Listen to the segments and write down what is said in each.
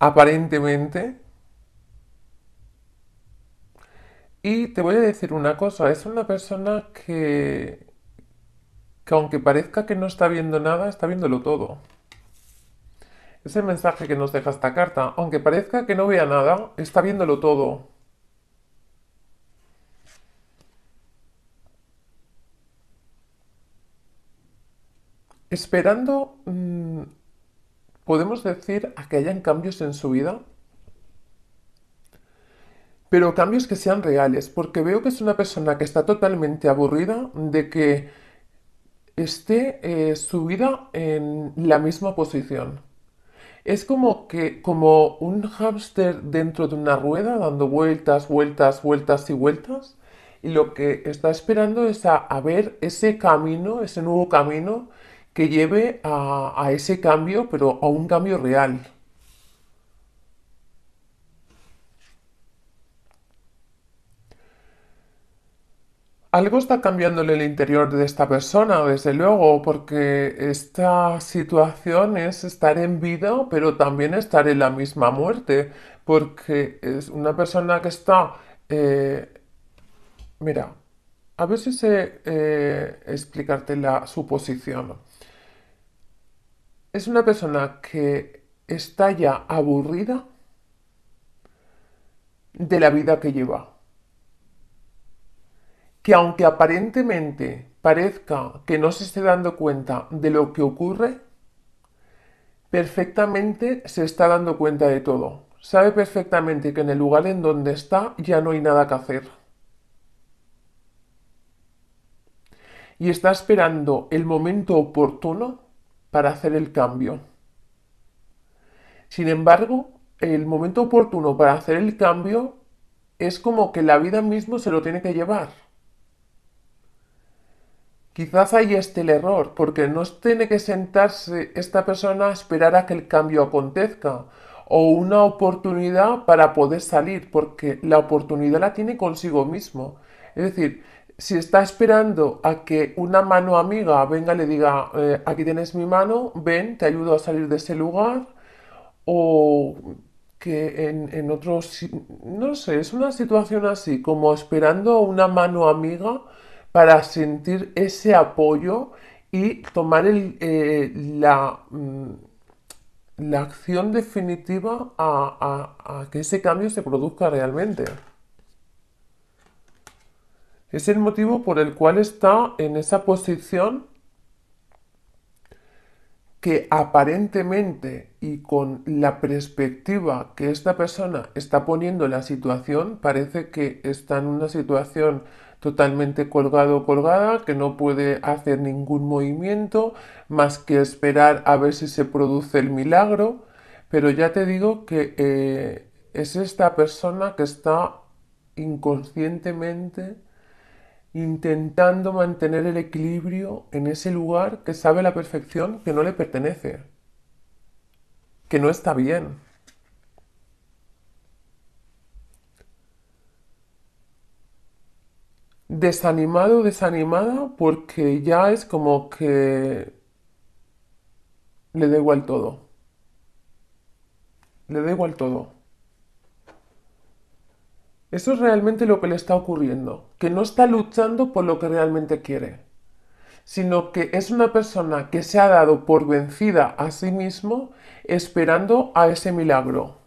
aparentemente. Y te voy a decir una cosa, es una persona que, que aunque parezca que no está viendo nada, está viéndolo todo. Es el mensaje que nos deja esta carta. Aunque parezca que no vea nada, está viéndolo todo. Esperando mm, podemos decir a que hayan cambios en su vida, pero cambios que sean reales, porque veo que es una persona que está totalmente aburrida de que esté eh, su vida en la misma posición. Es como que como un hámster dentro de una rueda dando vueltas, vueltas, vueltas y vueltas y lo que está esperando es a ver ese camino, ese nuevo camino que lleve a, ese cambio, pero a un cambio real. Algo está cambiando en el interior de esta persona, desde luego, porque esta situación es estar en vida, pero también estar en la misma muerte, porque es una persona que está... Eh, mira, a ver si sé eh, explicarte la suposición es una persona que está ya aburrida de la vida que lleva. Que aunque aparentemente parezca que no se esté dando cuenta de lo que ocurre, perfectamente se está dando cuenta de todo. Sabe perfectamente que en el lugar en donde está ya no hay nada que hacer. Y está esperando el momento oportuno para hacer el cambio. Sin embargo, el momento oportuno para hacer el cambio es como que la vida misma se lo tiene que llevar. Quizás ahí esté el error, porque no tiene que sentarse esta persona a esperar a que el cambio acontezca o una oportunidad para poder salir, porque la oportunidad la tiene consigo mismo. Es decir, si está esperando a que una mano amiga venga y le diga, eh, aquí tienes mi mano, ven, te ayudo a salir de ese lugar, o que en, en otros, no sé, es una situación así, como esperando a una mano amiga para sentir ese apoyo y tomar eh, la, mm, la, acción definitiva a que ese cambio se produzca realmente. Es el motivo por el cual está en esa posición que aparentemente y con la perspectiva que esta persona está poniendo la situación, parece que está en una situación totalmente colgado o colgada, que no puede hacer ningún movimiento más que esperar a ver si se produce el milagro, pero ya te digo que eh, es esta persona que está inconscientemente intentando mantener el equilibrio en ese lugar que sabe la perfección que no le pertenece, que no está bien. Desanimado, desanimada, porque ya es como que le da igual todo. Le da igual todo. Eso es realmente lo que le está ocurriendo, que no está luchando por lo que realmente quiere, sino que es una persona que se ha dado por vencida a sí mismo esperando a ese milagro.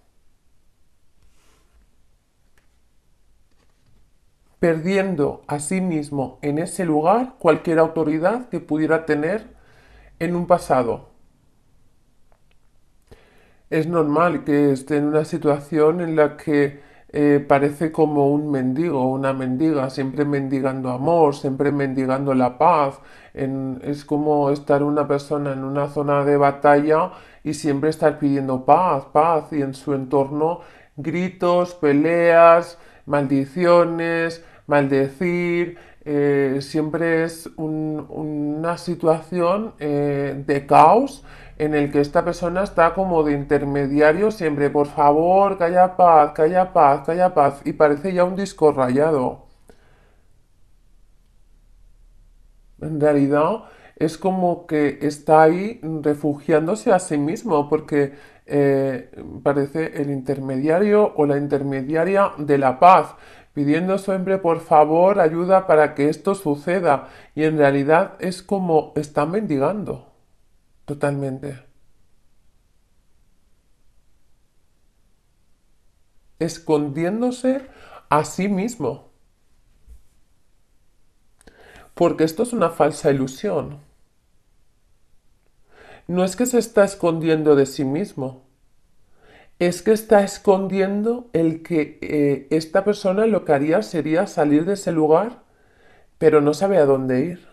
perdiendo a sí mismo en ese lugar cualquier autoridad que pudiera tener en un pasado. Es normal que esté en una situación en la que eh, parece como un mendigo, una mendiga, siempre mendigando amor, siempre mendigando la paz. es como estar una persona en una zona de batalla y siempre estar pidiendo paz, paz y en su entorno gritos, peleas, maldiciones, maldecir. Eh, siempre es una situación eh, de caos en el que esta persona está como de intermediario siempre, por favor, haya paz, haya paz, haya paz, y parece ya un disco rayado. En realidad es como que está ahí refugiándose a sí mismo porque eh, parece el intermediario o la intermediaria de la paz pidiendo siempre por favor ayuda para que esto suceda y en realidad es como está mendigando totalmente. Escondiéndose a sí mismo. Porque esto es una falsa ilusión. No es que se está escondiendo de sí mismo. Es que está escondiendo el que eh, esta persona lo que haría sería salir de ese lugar, pero no sabe a dónde ir.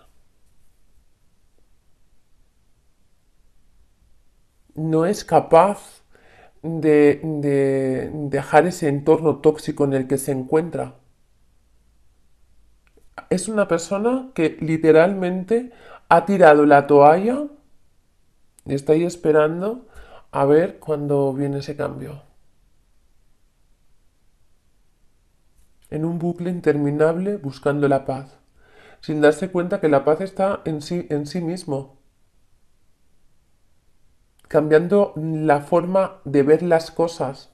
no es capaz de, dejar ese entorno tóxico en el que se encuentra. Es una persona que literalmente ha tirado la toalla y está ahí esperando a ver cuándo viene ese cambio. En un bucle interminable buscando la paz, sin darse cuenta que la paz está en sí, en sí mismo cambiando la forma de ver las cosas.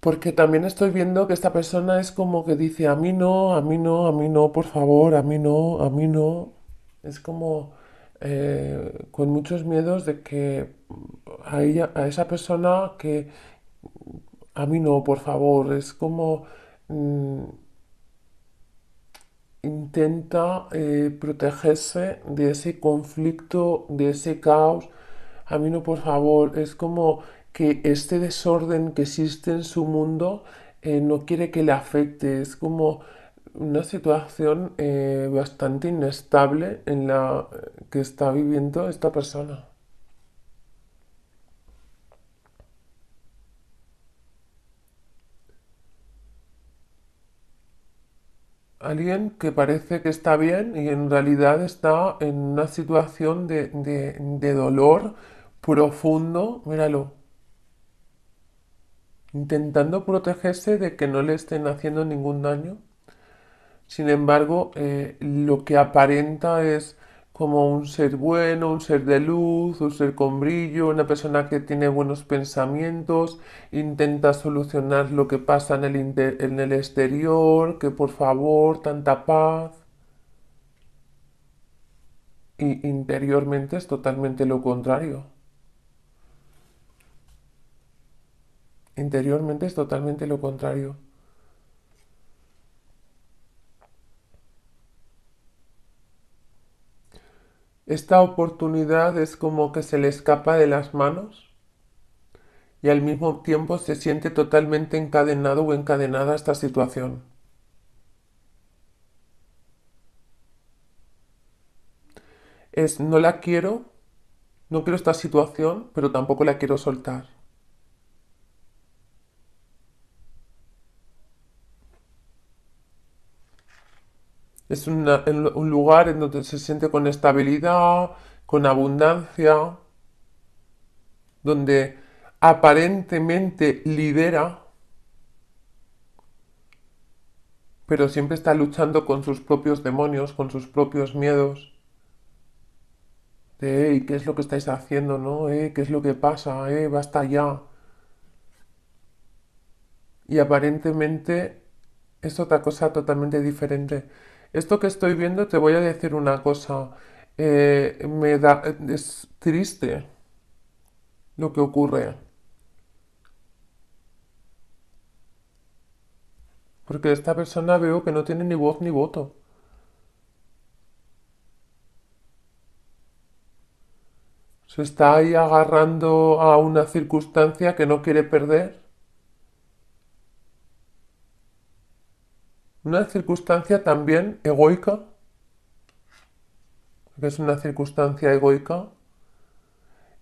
Porque también estoy viendo que esta persona es como que dice, a mí no, a mí no, a mí no, por favor, a mí no, a mí no. Es como eh, con muchos miedos de que a, esa persona que, a mí no, por favor, es como... Mm, intenta eh, protegerse de ese conflicto, de ese caos. A mí no, por favor, es como que este desorden que existe en su mundo eh, no quiere que le afecte. Es como una situación eh, bastante inestable en la que está viviendo esta persona. Alguien que parece que está bien y en realidad está en una situación de, dolor profundo, míralo, intentando protegerse de que no le estén haciendo ningún daño. Sin embargo, eh, lo que aparenta es como un ser bueno, un ser de luz, un ser con brillo, una persona que tiene buenos pensamientos, intenta solucionar lo que pasa en el, en el exterior, que por favor, tanta paz. Y interiormente es totalmente lo contrario. Interiormente es totalmente lo contrario. Esta oportunidad es como que se le escapa de las manos y al mismo tiempo se siente totalmente encadenado o encadenada a esta situación. Es no la quiero, no quiero esta situación, pero tampoco la quiero soltar. Es un lugar en donde se siente con estabilidad, con abundancia, donde aparentemente lidera, pero siempre está luchando con sus propios demonios, con sus propios miedos. De, ¿qué es lo que estáis haciendo, no? ¿Eh? ¿Qué es lo que pasa? ¿Eh? Basta ya. Y aparentemente es otra cosa totalmente diferente esto que estoy viendo, te voy a decir una cosa, eh, me da, es triste lo que ocurre. Porque esta persona veo que no tiene ni voz ni voto. Se está ahí agarrando a una circunstancia que no quiere perder. Una circunstancia también egoica, que es una circunstancia egoica,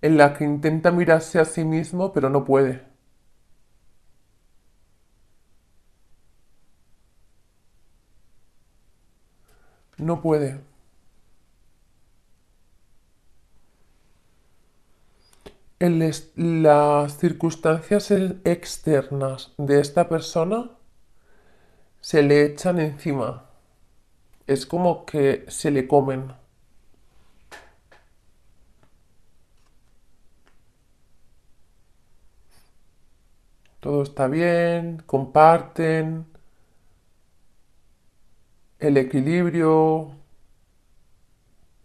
en la que intenta mirarse a sí mismo pero no puede. No puede. las circunstancias externas de esta persona se le echan encima. Es como que se le comen. Todo está bien, comparten el equilibrio,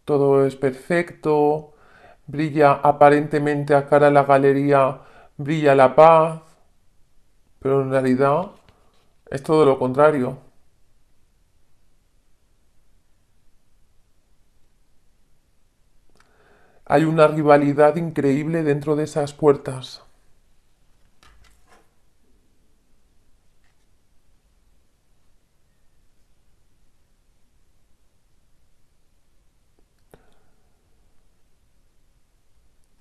todo es perfecto, brilla aparentemente a cara a la galería, brilla la paz, pero en realidad es todo lo contrario. Hay una rivalidad increíble dentro de esas puertas.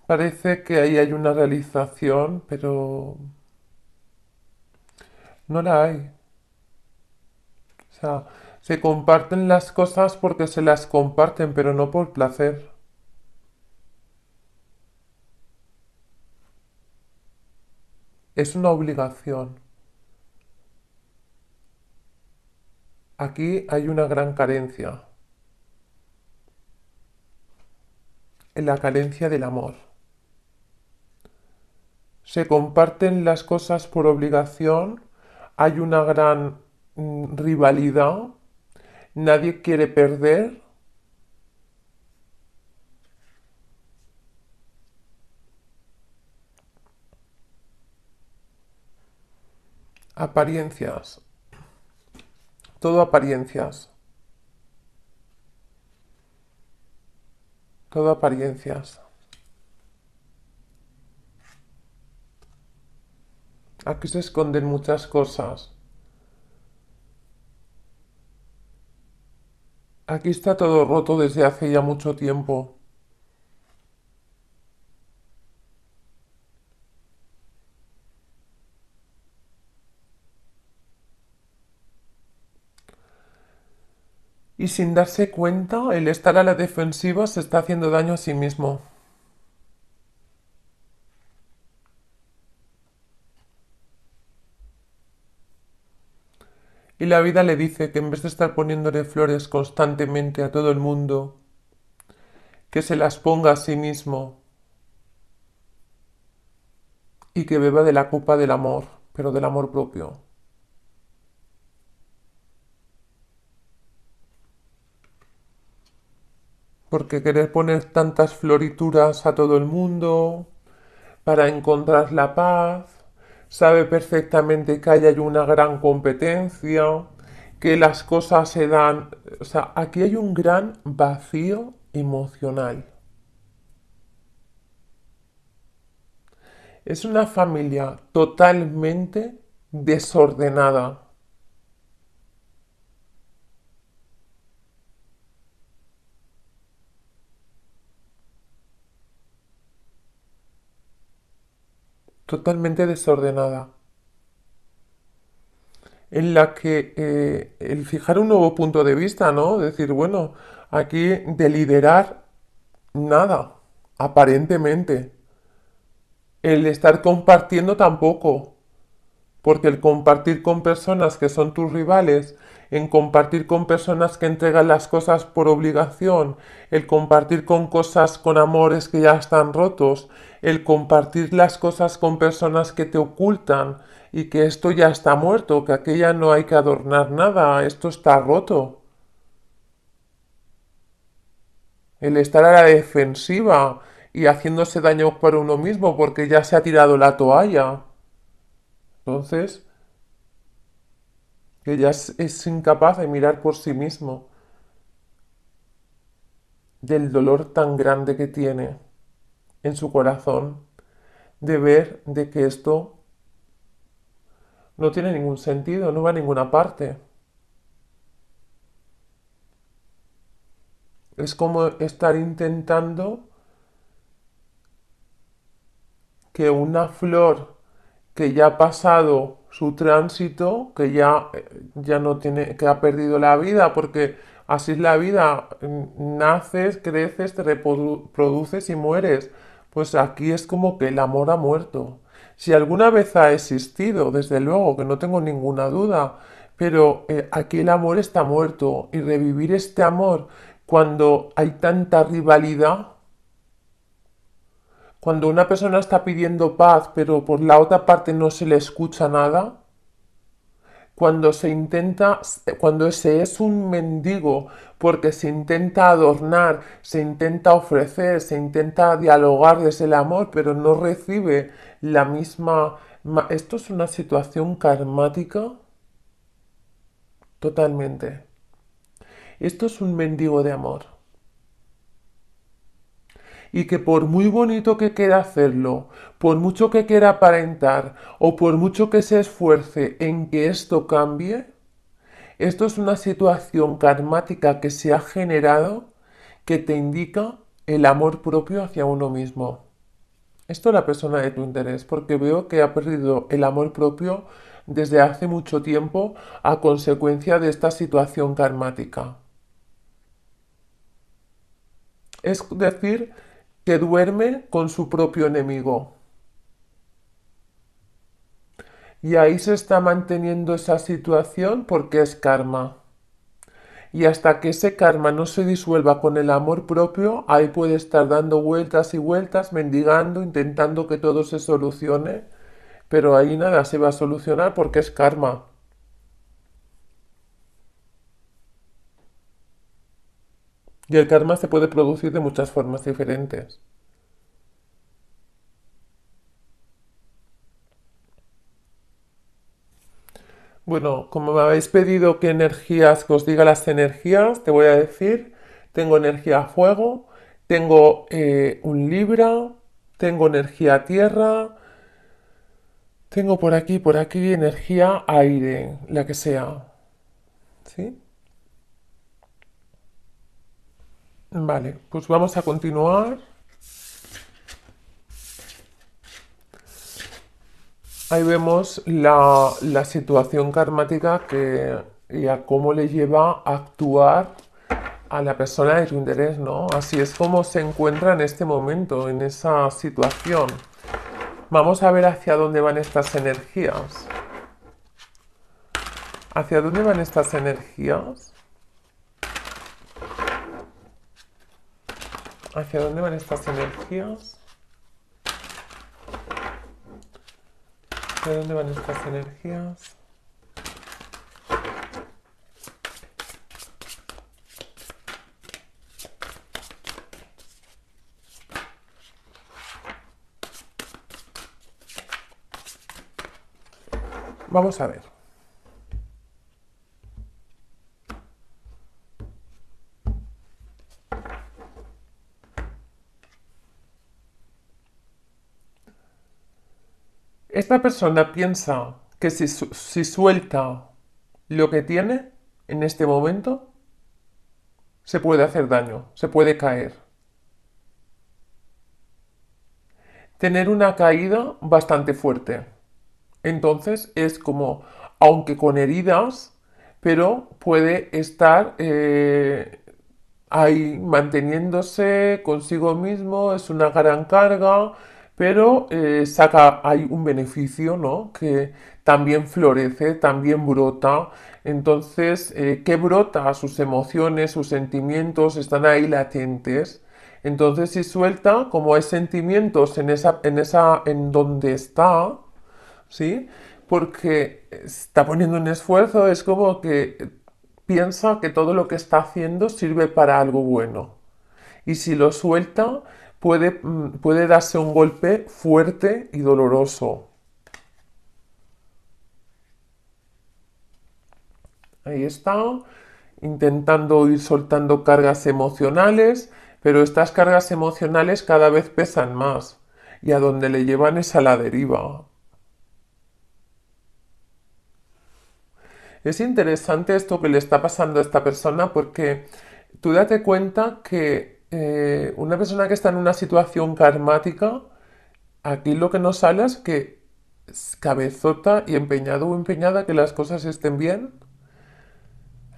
Parece que ahí hay una realización, pero no la hay se comparten las cosas porque se las comparten, pero no por placer. Es una obligación. Aquí hay una gran carencia. En la carencia del amor. Se comparten las cosas por obligación. Hay una gran rivalidad, nadie quiere perder. Apariencias. Todo apariencias. Todo apariencias. Aquí se esconden muchas cosas. Aquí está todo roto desde hace ya mucho tiempo. Y sin darse cuenta, el estar a la defensiva se está haciendo daño a sí mismo. y la vida le dice que en vez de estar poniéndole flores constantemente a todo el mundo, que se las ponga a sí mismo y que beba de la copa del amor, pero del amor propio. Porque querer poner tantas florituras a todo el mundo para encontrar la paz sabe perfectamente que hay una gran competencia, que las cosas se dan... O sea, aquí hay un gran vacío emocional. Es una familia totalmente desordenada. totalmente desordenada, en la que eh, el fijar un nuevo punto de vista, ¿no? Decir, bueno, aquí de liderar nada, aparentemente. El estar compartiendo tampoco. Porque el compartir con personas que son tus rivales, en compartir con personas que entregan las cosas por obligación, el compartir con cosas con amores que ya están rotos, el compartir las cosas con personas que te ocultan y que esto ya está muerto, que aquella no hay que adornar nada, esto está roto. El estar a la defensiva y haciéndose daño por uno mismo porque ya se ha tirado la toalla. Entonces, ella es, incapaz de mirar por sí mismo del dolor tan grande que tiene en su corazón, de ver de que esto no tiene ningún sentido, no va a ninguna parte. Es como estar intentando que una flor que ya ha pasado su tránsito, que ya, eh, ya no tiene, que ha perdido la vida, porque así es la vida, naces, creces, te reproduces y mueres. Pues aquí es como que el amor ha muerto. Si alguna vez ha existido, desde luego, que no tengo ninguna duda, pero eh, aquí el amor está muerto y revivir este amor cuando hay tanta rivalidad, cuando una persona está pidiendo paz, pero por la otra parte no se le escucha nada, cuando se intenta, cuando se es un mendigo, porque se intenta adornar, se intenta ofrecer, se intenta dialogar desde el amor, pero no recibe la misma... ¿Esto es una situación karmática? Totalmente. Esto es un mendigo de amor y que por muy bonito que quiera hacerlo, por mucho que quiera aparentar o por mucho que se esfuerce en que esto cambie, esto es una situación karmática que se ha generado que te indica el amor propio hacia uno mismo. Esto es la persona de tu interés, porque veo que ha perdido el amor propio desde hace mucho tiempo a consecuencia de esta situación karmática. Es decir, que duerme con su propio enemigo. Y ahí se está manteniendo esa situación porque es karma. Y hasta que ese karma no se disuelva con el amor propio, ahí puede estar dando vueltas y vueltas, mendigando, intentando que todo se solucione. Pero ahí nada se va a solucionar porque es karma. Y el karma se puede producir de muchas formas diferentes. Bueno, como me habéis pedido qué energías, que os diga las energías, te voy a decir, tengo energía fuego, tengo eh, un libra, tengo energía tierra, tengo por aquí, por aquí energía aire, la que sea. ¿Sí? Vale, pues vamos a continuar. Ahí vemos la, situación karmática que, y a cómo le lleva a actuar a la persona de tu interés, ¿no? Así es como se encuentra en este momento, en esa situación. Vamos a ver hacia dónde van estas energías. ¿Hacia dónde van estas energías? ¿Hacia dónde van estas energías? ¿Hacia dónde van estas energías? Vamos a ver. esta persona piensa que si, suelta lo que tiene en este momento, se puede hacer daño, se puede caer. Tener una caída bastante fuerte. Entonces es como, aunque con heridas, pero puede estar eh, ahí manteniéndose consigo mismo, es una gran carga, pero eh, hay un beneficio, ¿no? Que también florece, también brota. Entonces, eh, ¿qué brota? Sus emociones, sus sentimientos están ahí latentes. Entonces, si suelta, como hay sentimientos en esa, en en donde está, ¿sí? Porque está poniendo un esfuerzo, es como que piensa que todo lo que está haciendo sirve para algo bueno. Y si lo suelta, puede, mm, puede darse un golpe fuerte y doloroso. Ahí está, intentando ir soltando cargas emocionales, pero estas cargas emocionales cada vez pesan más y a donde le llevan es a la deriva. Es interesante esto que le está pasando a esta persona porque tú date cuenta que eh, una persona que está en una situación karmática, aquí lo que nos sale es que cabezota y empeñado o empeñada que las cosas estén bien,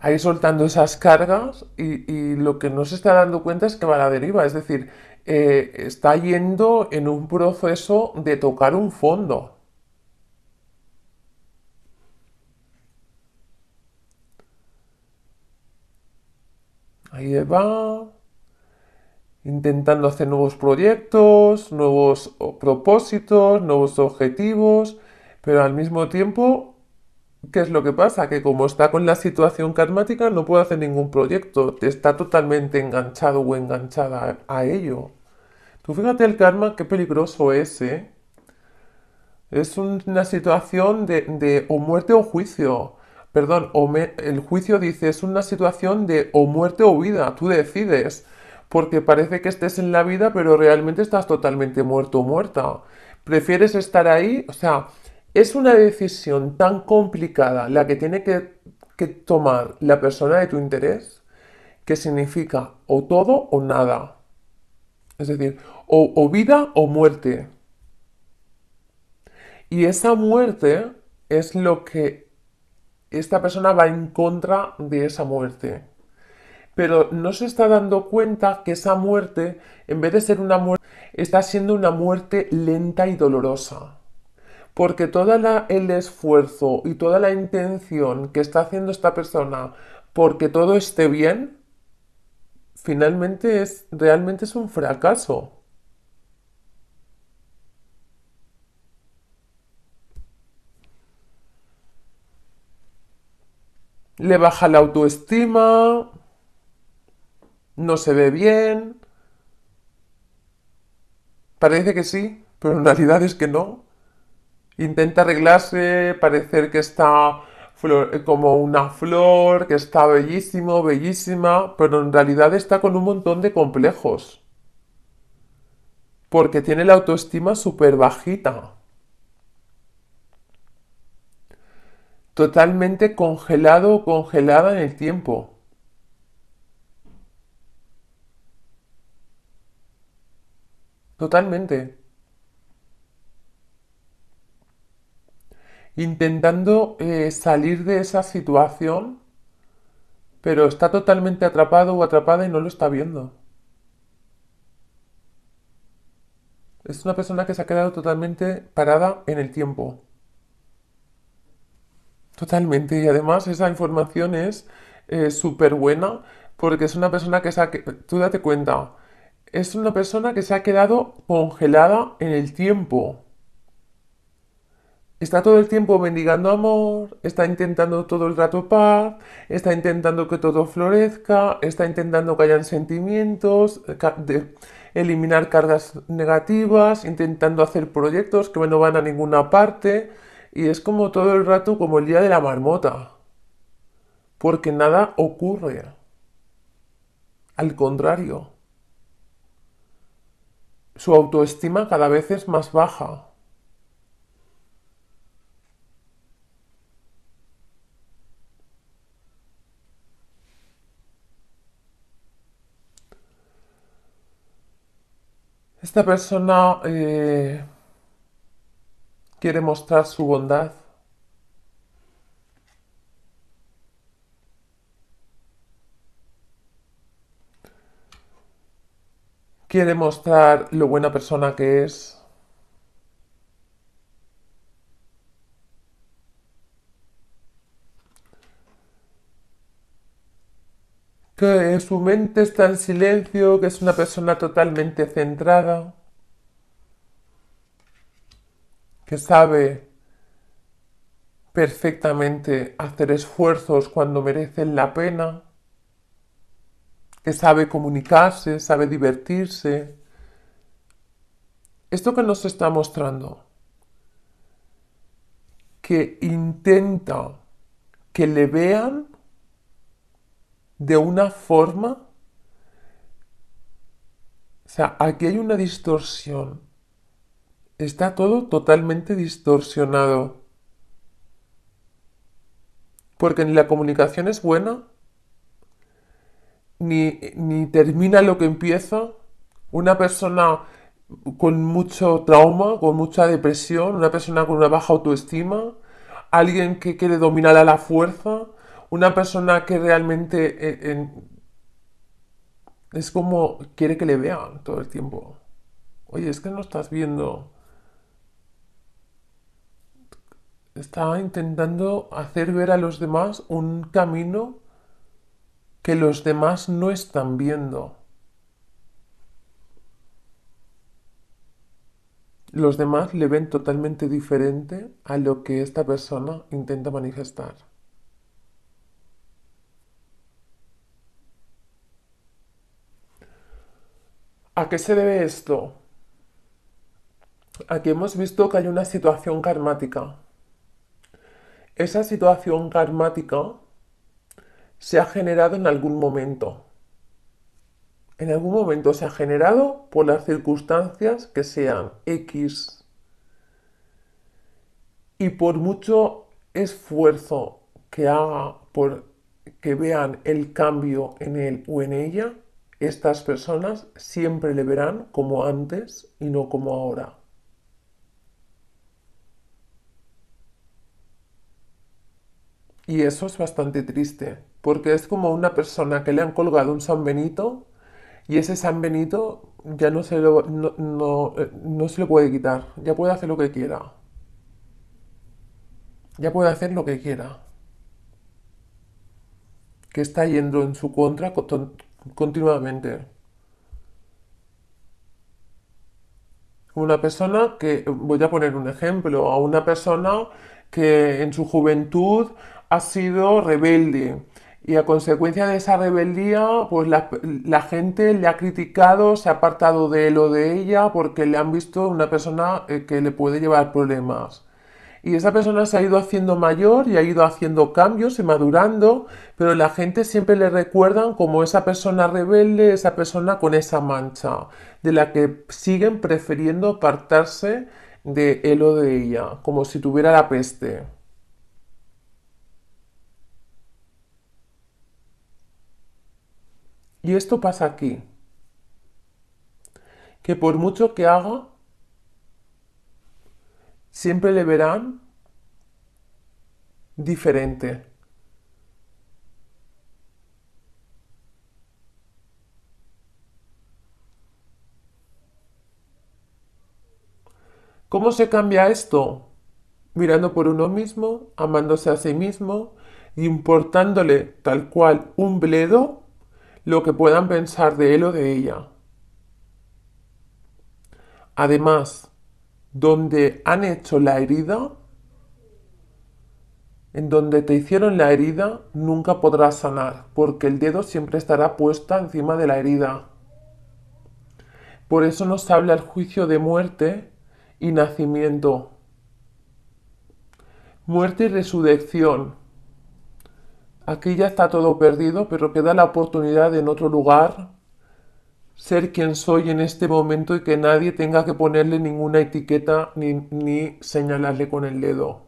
ahí soltando esas cargas y, lo que no se está dando cuenta es que va a la deriva, es decir, eh, está yendo en un proceso de tocar un fondo. Ahí va intentando hacer nuevos proyectos, nuevos propósitos, nuevos objetivos, pero al mismo tiempo, ¿qué es lo que pasa? Que como está con la situación karmática, no puede hacer ningún proyecto, te está totalmente enganchado o enganchada a ello. Tú fíjate el karma, qué peligroso es, ¿eh? Es una situación de, de o muerte o juicio perdón, el juicio dice es una situación de o muerte o vida, tú decides porque parece que estés en la vida, pero realmente estás totalmente muerto o muerta. Prefieres estar ahí, o sea, es una decisión tan complicada la que tiene que, tomar la persona de tu interés, que significa o todo o nada. Es decir, o, o vida o muerte. Y esa muerte es lo que esta persona va en contra de esa muerte pero no se está dando cuenta que esa muerte, en vez de ser una muerte, está siendo una muerte lenta y dolorosa. Porque todo el esfuerzo y toda la intención que está haciendo esta persona porque todo esté bien, finalmente es, realmente es un fracaso. le baja la autoestima, no se ve bien. Parece que sí, pero en realidad es que no. Intenta arreglarse, parecer que está como una flor, que está bellísimo, bellísima, pero en realidad está con un montón de complejos. Porque tiene la autoestima súper bajita. Totalmente congelado o congelada en el tiempo. Totalmente. Intentando eh, salir de esa situación, pero está totalmente atrapado o atrapada y no lo está viendo. Es una persona que se ha quedado totalmente parada en el tiempo. Totalmente. Y además esa información es eh, súper buena porque es una persona que se ha... Tú date cuenta es una persona que se ha quedado congelada en el tiempo. Está todo el tiempo mendigando amor, está intentando todo el rato paz, está intentando que todo florezca, está intentando que hayan sentimientos, de eliminar cargas negativas, intentando hacer proyectos que no van a ninguna parte y es como todo el rato como el día de la marmota, porque nada ocurre. Al contrario, su autoestima cada vez es más baja. Esta persona eh, quiere mostrar su bondad. quiere mostrar lo buena persona que es. que su mente está en silencio, que es una persona totalmente centrada, que sabe perfectamente hacer esfuerzos cuando merecen la pena que sabe comunicarse, sabe divertirse. Esto que nos está mostrando, que intenta que le vean de una forma, o sea, aquí hay una distorsión. Está todo totalmente distorsionado. Porque ni la comunicación es buena, ni, ni termina lo que empieza. Una persona con mucho trauma, con mucha depresión, una persona con una baja autoestima, alguien que quiere dominar a la fuerza, una persona que realmente eh, es como quiere que le vean todo el tiempo. Oye, es que no estás viendo. Está intentando hacer ver a los demás un camino que los demás no están viendo. Los demás le ven totalmente diferente a lo que esta persona intenta manifestar. ¿A qué se debe esto? Aquí hemos visto que hay una situación karmática. Esa situación karmática se ha generado en algún momento. En algún momento se ha generado por las circunstancias que sean X. Y por mucho esfuerzo que haga por que vean el cambio en él o en ella, estas personas siempre le verán como antes y no como ahora. Y eso es bastante triste, porque es como una persona que le han colgado un San Benito y ese San Benito ya no se, lo, no, no, eh, se lo puede quitar, ya puede hacer lo que quiera. Ya puede hacer lo que quiera. Que está yendo en su contra continuamente. Una persona que, voy a poner un ejemplo, a una persona que en su juventud ha sido rebelde y a consecuencia de esa rebeldía, pues la, gente le ha criticado, se ha apartado de él o de ella porque le han visto una persona eh, que le puede llevar problemas. Y esa persona se ha ido haciendo mayor y ha ido haciendo cambios y madurando, pero la gente siempre le recuerdan como esa persona rebelde, esa persona con esa mancha, de la que siguen prefiriendo apartarse de él o de ella, como si tuviera la peste. Y esto pasa aquí. Que por mucho que haga, siempre le verán diferente. ¿Cómo se cambia esto? Mirando por uno mismo, amándose a sí mismo, importándole tal cual un bledo lo que puedan pensar de él o de ella. Además, donde han hecho la herida, en donde te hicieron la herida, nunca podrás sanar, porque el dedo siempre estará puesta encima de la herida. Por eso nos habla el juicio de muerte y nacimiento. Muerte y resurrección Aquí ya está todo perdido, pero queda la oportunidad de en otro lugar ser quien soy en este momento y que nadie tenga que ponerle ninguna etiqueta ni, señalarle con el dedo.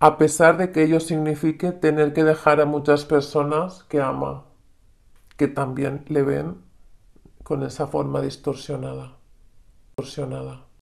A pesar de que ello signifique tener que dejar a muchas personas que ama, que también le ven con esa forma distorsionada. distorsionada.